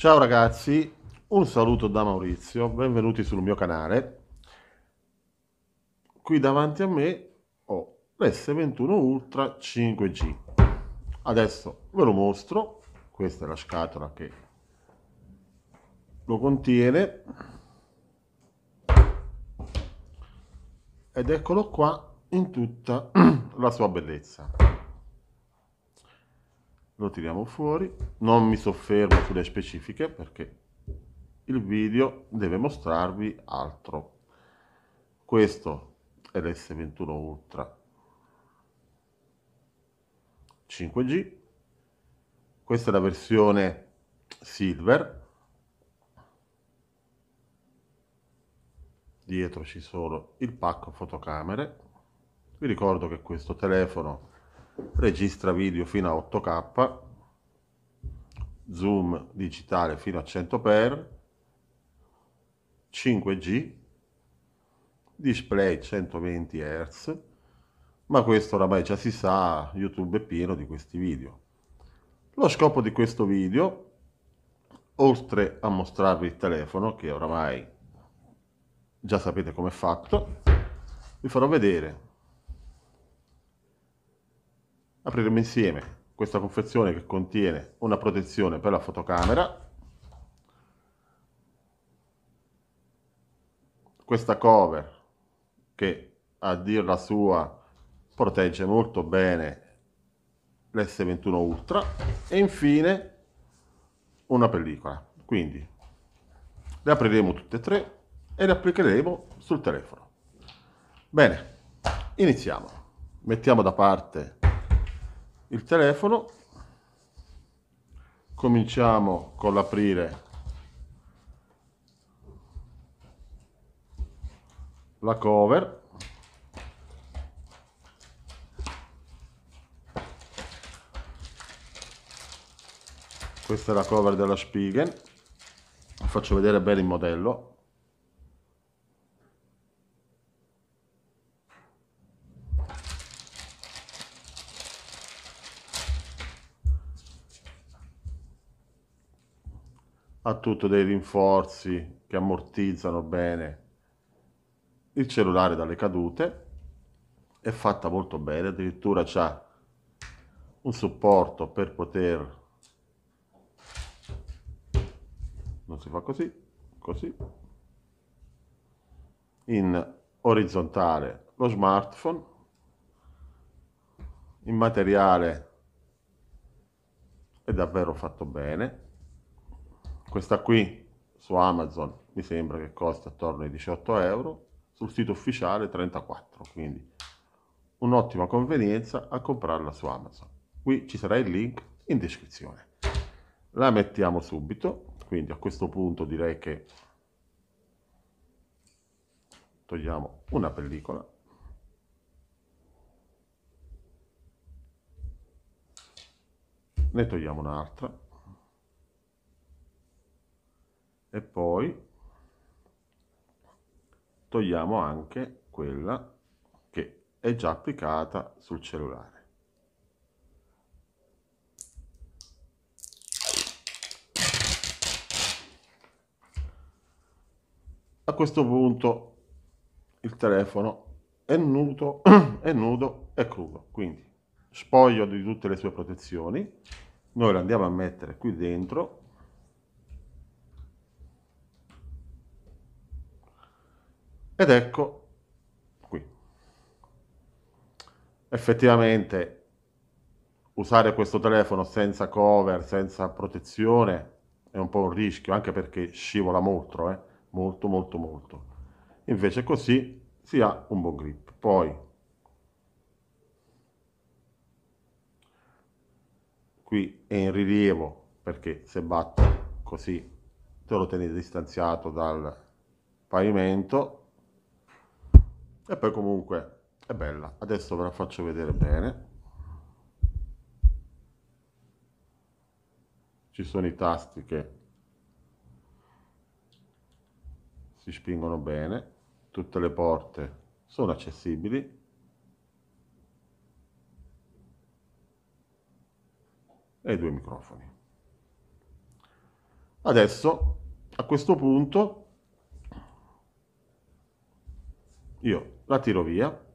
Ciao ragazzi, un saluto da Maurizio, benvenuti sul mio canale. Qui davanti a me ho l'S21 Ultra 5G. Adesso ve lo mostro, questa è la scatola che lo contiene. Ed eccolo qua in tutta la sua bellezza lo tiriamo fuori non mi soffermo sulle specifiche perché il video deve mostrarvi altro questo è l'S21 Ultra 5G questa è la versione silver dietro ci sono il pacco fotocamere vi ricordo che questo telefono registra video fino a 8K, zoom digitale fino a 100x, 5G, display 120 Hz, ma questo oramai già si sa, YouTube è pieno di questi video. Lo scopo di questo video, oltre a mostrarvi il telefono, che oramai già sapete come è fatto, vi farò vedere apriremo insieme questa confezione che contiene una protezione per la fotocamera questa cover che a dir la sua protegge molto bene l'S21 Ultra e infine una pellicola quindi le apriremo tutte e tre e le applicheremo sul telefono bene iniziamo mettiamo da parte il telefono cominciamo con l'aprire la cover questa è la cover della Spigen faccio vedere bene il modello ha tutto dei rinforzi che ammortizzano bene il cellulare dalle cadute, è fatta molto bene, addirittura c'è un supporto per poter non si fa così, così, in orizzontale lo smartphone, in materiale è davvero fatto bene, questa qui su Amazon mi sembra che costa attorno ai 18 euro, sul sito ufficiale 34, quindi un'ottima convenienza a comprarla su Amazon. Qui ci sarà il link in descrizione. La mettiamo subito, quindi a questo punto direi che togliamo una pellicola ne togliamo un'altra e poi togliamo anche quella che è già applicata sul cellulare. A questo punto il telefono è nudo, è nudo e crudo, quindi spoglio di tutte le sue protezioni, noi lo andiamo a mettere qui dentro ed ecco qui. Effettivamente usare questo telefono senza cover, senza protezione è un po' un rischio, anche perché scivola molto, eh? molto molto molto. Invece così si ha un buon grip. Poi qui è in rilievo perché se batte così te lo tenete distanziato dal pavimento e poi comunque è bella adesso ve la faccio vedere bene ci sono i tasti che si spingono bene tutte le porte sono accessibili e due microfoni adesso a questo punto io la tiro via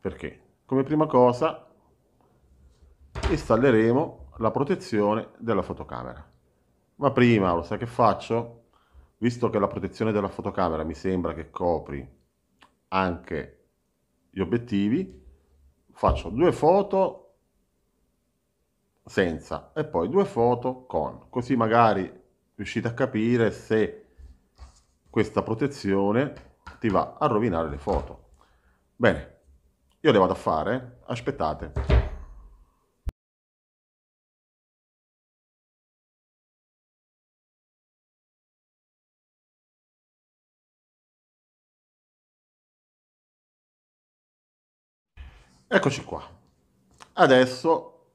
perché come prima cosa installeremo la protezione della fotocamera ma prima lo sai che faccio visto che la protezione della fotocamera mi sembra che copri anche gli obiettivi faccio due foto senza e poi due foto con così magari riuscite a capire se questa protezione ti va a rovinare le foto. Bene, io le vado a fare, aspettate. Eccoci qua. Adesso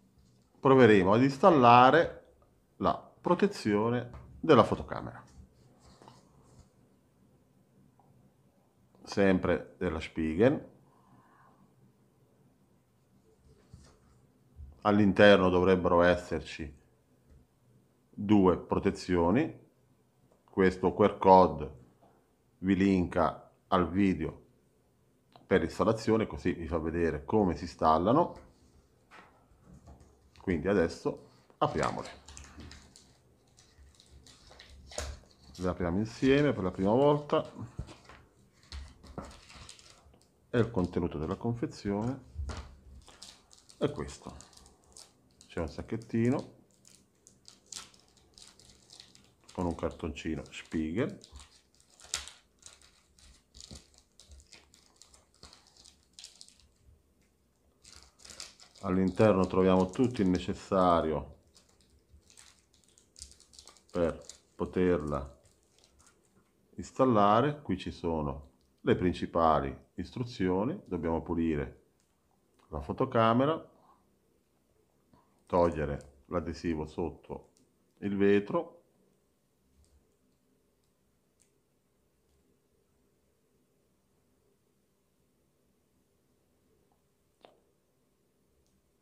proveremo ad installare la protezione della fotocamera. sempre della Spiegel. All'interno dovrebbero esserci due protezioni. Questo QR code vi linka al video per installazione, così vi fa vedere come si installano. Quindi adesso apriamole. Le apriamo insieme per la prima volta è il contenuto della confezione è questo c'è un sacchettino con un cartoncino Spiegel all'interno troviamo tutto il necessario per poterla installare qui ci sono le principali istruzioni, dobbiamo pulire la fotocamera, togliere l'adesivo sotto il vetro,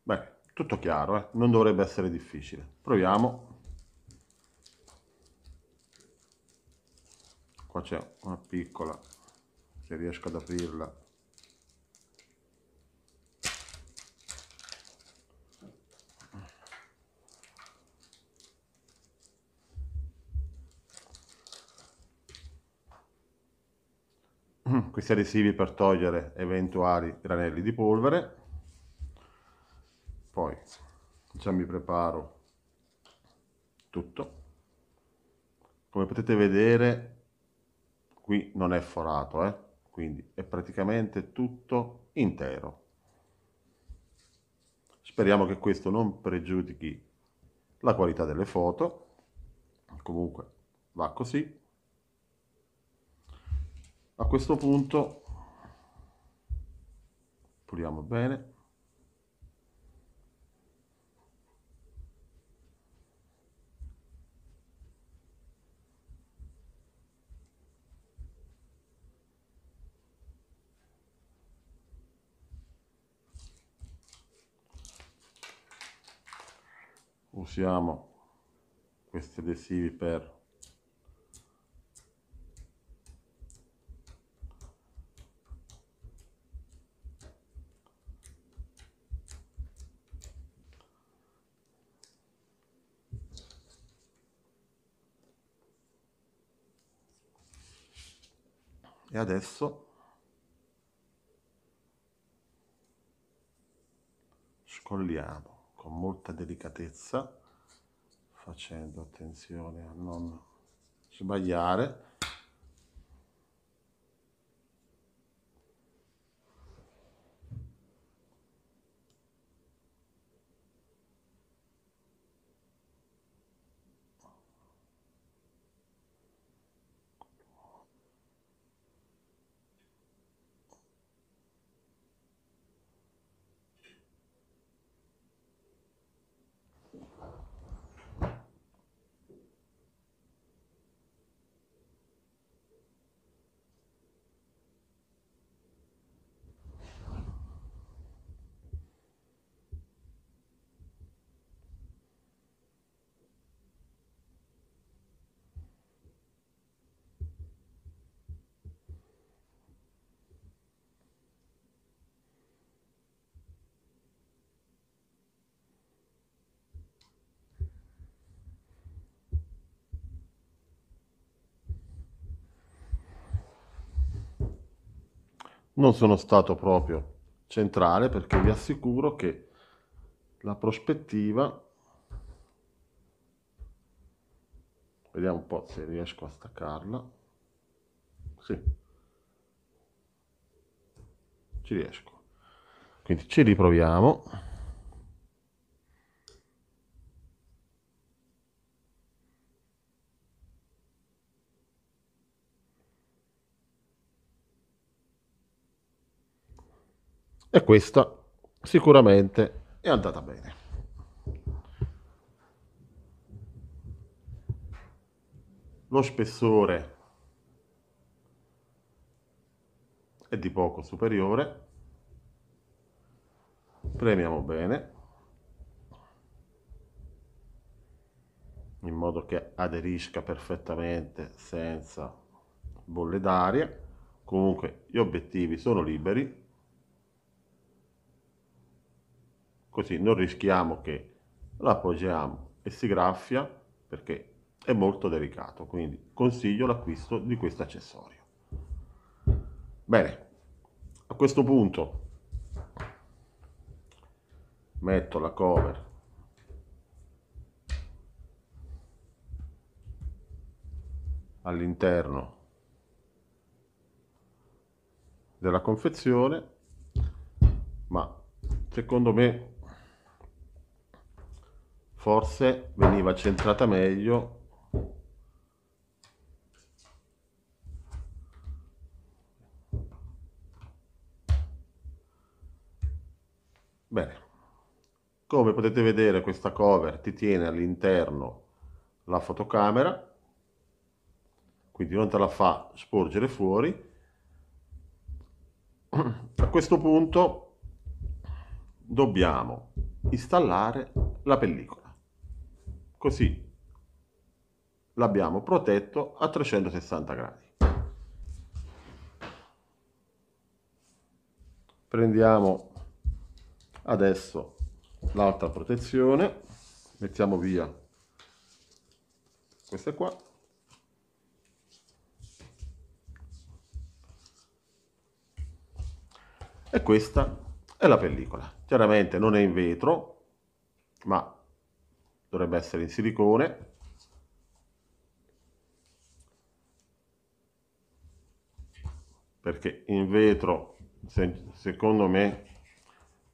Beh, tutto chiaro, eh? non dovrebbe essere difficile. Proviamo. Qua c'è una piccola se riesco ad aprirla questi adesivi per togliere eventuali granelli di polvere poi già mi preparo tutto come potete vedere qui non è forato eh? quindi è praticamente tutto intero. Speriamo che questo non pregiudichi la qualità delle foto, comunque va così. A questo punto puliamo bene. usiamo questi adesivi per e adesso scolliamo con molta delicatezza, facendo attenzione a non sbagliare non sono stato proprio centrale perché vi assicuro che la prospettiva vediamo un po' se riesco a staccarla sì ci riesco quindi ci riproviamo e questa sicuramente è andata bene. Lo spessore è di poco superiore, premiamo bene in modo che aderisca perfettamente senza bolle d'aria comunque gli obiettivi sono liberi così non rischiamo che l'appoggiamo e si graffia perché è molto delicato, quindi consiglio l'acquisto di questo accessorio. Bene, a questo punto metto la cover all'interno della confezione ma secondo me forse veniva centrata meglio bene come potete vedere questa cover ti tiene all'interno la fotocamera quindi non te la fa sporgere fuori a questo punto dobbiamo installare la pellicola Così l'abbiamo protetto a 360 gradi. Prendiamo adesso l'altra protezione, mettiamo via questa qua. E questa è la pellicola. Chiaramente non è in vetro, ma dovrebbe essere in silicone perché in vetro se, secondo me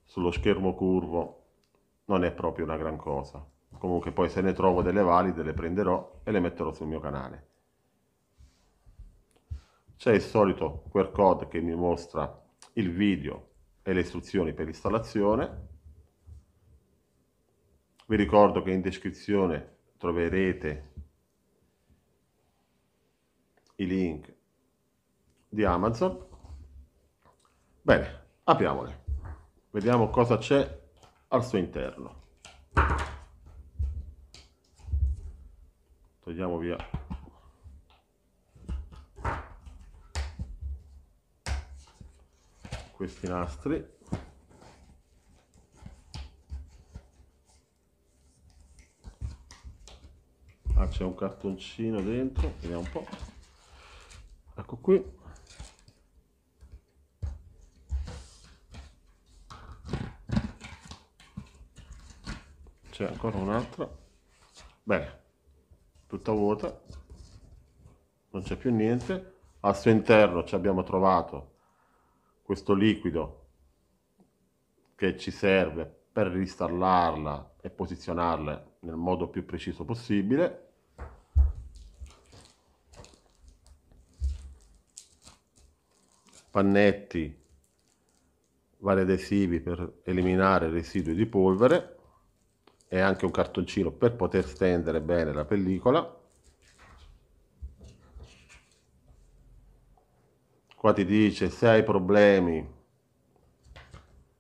sullo schermo curvo non è proprio una gran cosa comunque poi se ne trovo delle valide le prenderò e le metterò sul mio canale c'è il solito QR code che mi mostra il video e le istruzioni per l'installazione vi ricordo che in descrizione troverete i link di Amazon. Bene, apriamole. Vediamo cosa c'è al suo interno. Togliamo via questi nastri c'è un cartoncino dentro vediamo un po' ecco qui c'è ancora un'altra bene tutta vuota non c'è più niente al suo interno ci abbiamo trovato questo liquido che ci serve per ristallarla e posizionarla nel modo più preciso possibile pannetti vari adesivi per eliminare residui di polvere e anche un cartoncino per poter stendere bene la pellicola qua ti dice se hai problemi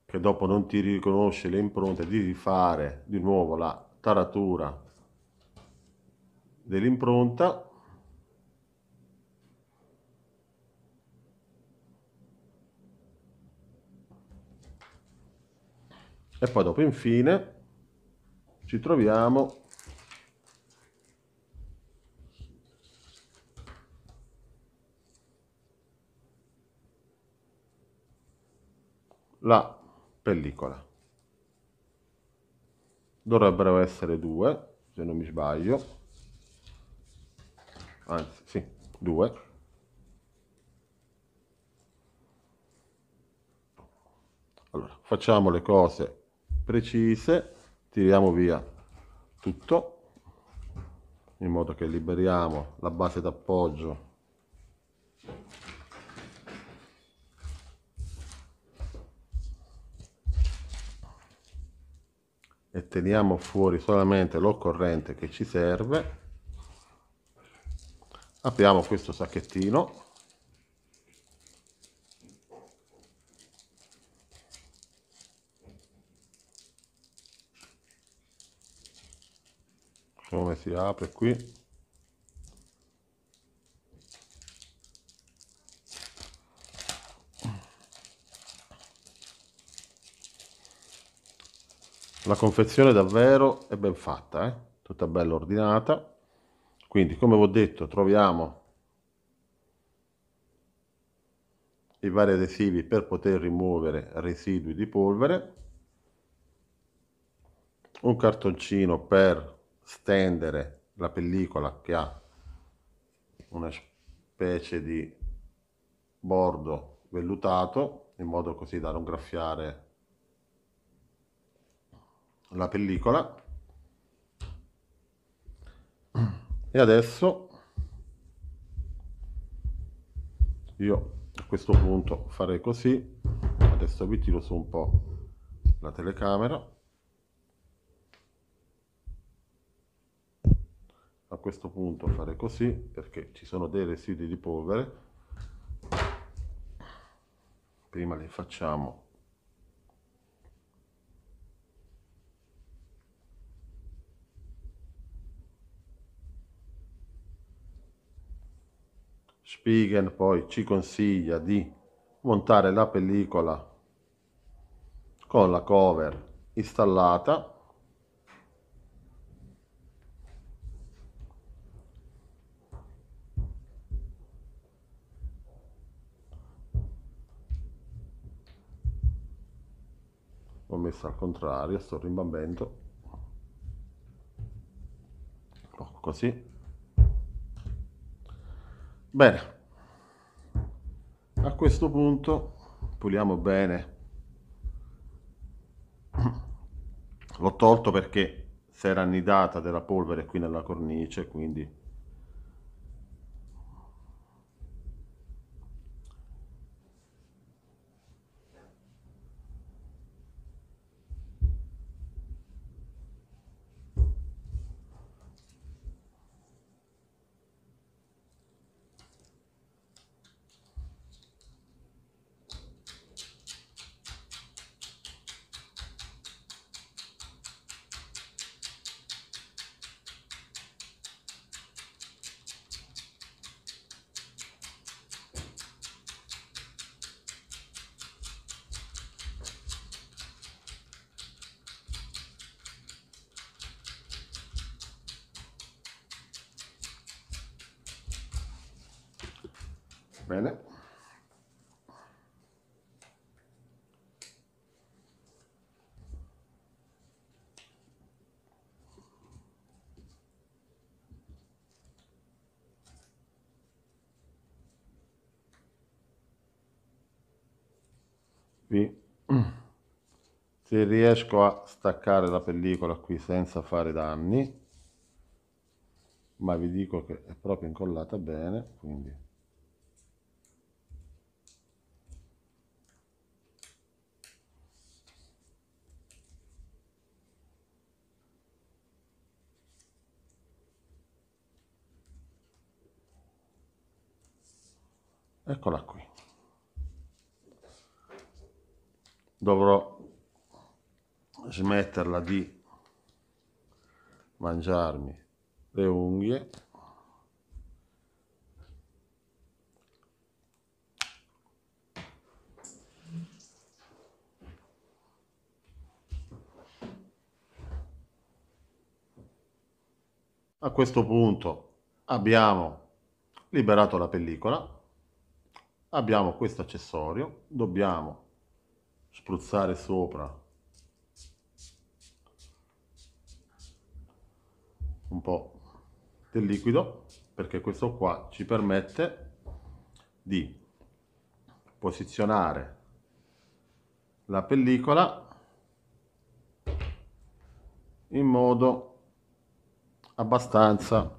che dopo non ti riconosce le impronte di rifare di nuovo la taratura dell'impronta e poi dopo infine ci troviamo la pellicola dovrebbero essere due se non mi sbaglio anzi sì due allora facciamo le cose precise, tiriamo via tutto in modo che liberiamo la base d'appoggio e teniamo fuori solamente l'occorrente che ci serve apriamo questo sacchettino come si apre qui la confezione davvero è ben fatta eh? tutta bella ordinata quindi come vi ho detto troviamo i vari adesivi per poter rimuovere residui di polvere un cartoncino per stendere la pellicola che ha una specie di bordo vellutato in modo così da non graffiare la pellicola e adesso io a questo punto farei così adesso vi tiro su un po' la telecamera a questo punto fare così perché ci sono dei residui di polvere prima li facciamo Spigen poi ci consiglia di montare la pellicola con la cover installata questa al contrario, sto rimbambendo, così. Bene, a questo punto puliamo bene. L'ho tolto perché si era annidata della polvere qui nella cornice, quindi Bene. Qui. Se riesco a staccare la pellicola qui senza fare danni, ma vi dico che è proprio incollata bene, quindi... eccola qui dovrò smetterla di mangiarmi le unghie a questo punto abbiamo liberato la pellicola abbiamo questo accessorio, dobbiamo spruzzare sopra un po' del liquido perché questo qua ci permette di posizionare la pellicola in modo abbastanza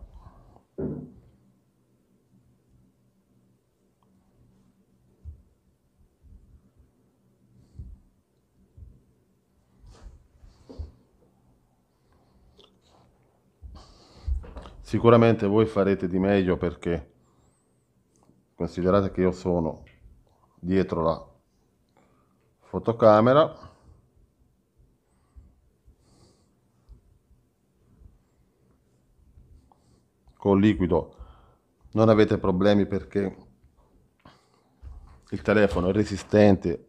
Sicuramente voi farete di meglio perché considerate che io sono dietro la fotocamera. Con liquido non avete problemi perché il telefono è resistente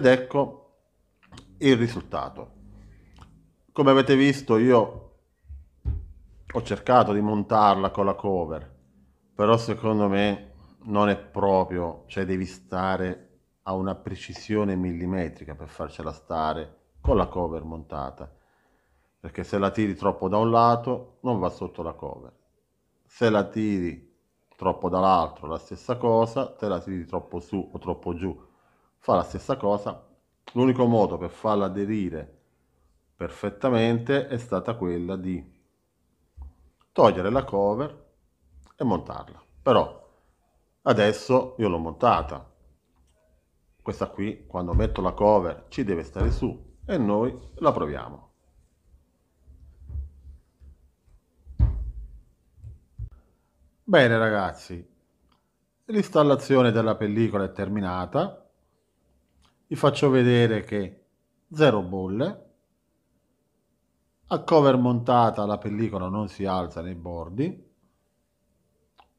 ed ecco il risultato come avete visto io ho cercato di montarla con la cover però secondo me non è proprio cioè devi stare a una precisione millimetrica per farcela stare con la cover montata perché se la tiri troppo da un lato non va sotto la cover se la tiri troppo dall'altro la stessa cosa te la tiri troppo su o troppo giù fa la stessa cosa. L'unico modo per farla aderire perfettamente è stata quella di togliere la cover e montarla. Però adesso io l'ho montata. Questa qui, quando metto la cover, ci deve stare su e noi la proviamo. Bene ragazzi, l'installazione della pellicola è terminata vi faccio vedere che zero bolle, a cover montata la pellicola non si alza nei bordi,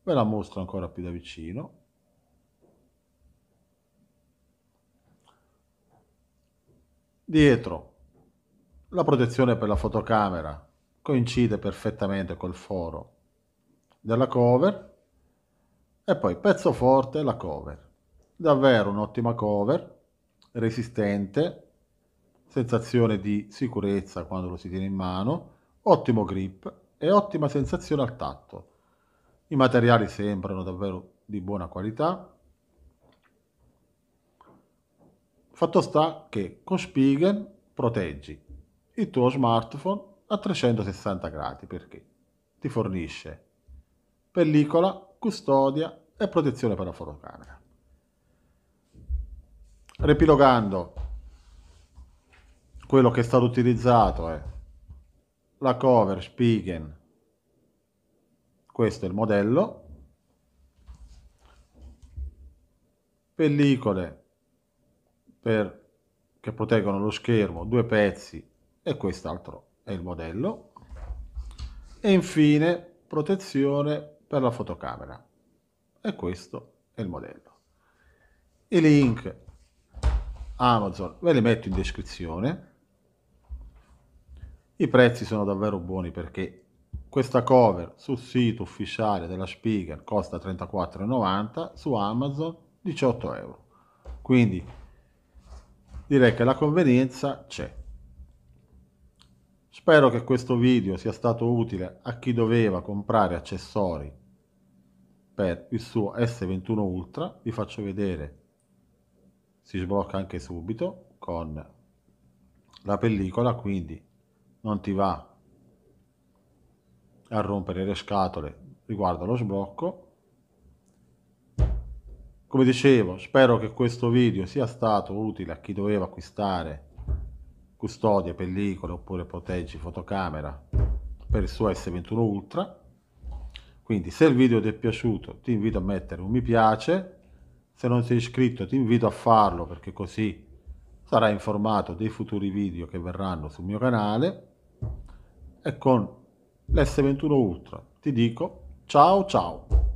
ve la mostro ancora più da vicino, dietro la protezione per la fotocamera coincide perfettamente col foro della cover e poi pezzo forte la cover davvero un'ottima cover resistente, sensazione di sicurezza quando lo si tiene in mano, ottimo grip e ottima sensazione al tatto. I materiali sembrano davvero di buona qualità. Fatto sta che con Spigen proteggi il tuo smartphone a 360 gradi perché ti fornisce pellicola, custodia e protezione per la fotocamera. Repilogando, quello che è stato utilizzato è eh, la cover Spigen, questo è il modello, pellicole per, che proteggono lo schermo, due pezzi e quest'altro è il modello, e infine protezione per la fotocamera e questo è il modello. I link Amazon, ve li metto in descrizione. I prezzi sono davvero buoni perché questa cover sul sito ufficiale della Spiegel costa 34,90, su Amazon 18 euro. Quindi direi che la convenienza c'è. Spero che questo video sia stato utile a chi doveva comprare accessori per il suo S21 Ultra. Vi faccio vedere si sblocca anche subito con la pellicola quindi non ti va a rompere le scatole riguardo allo sblocco come dicevo spero che questo video sia stato utile a chi doveva acquistare custodia pellicole oppure proteggi fotocamera per il suo S21 Ultra quindi se il video ti è piaciuto ti invito a mettere un mi piace se non sei iscritto ti invito a farlo perché così sarai informato dei futuri video che verranno sul mio canale e con l'S21 Ultra ti dico ciao ciao!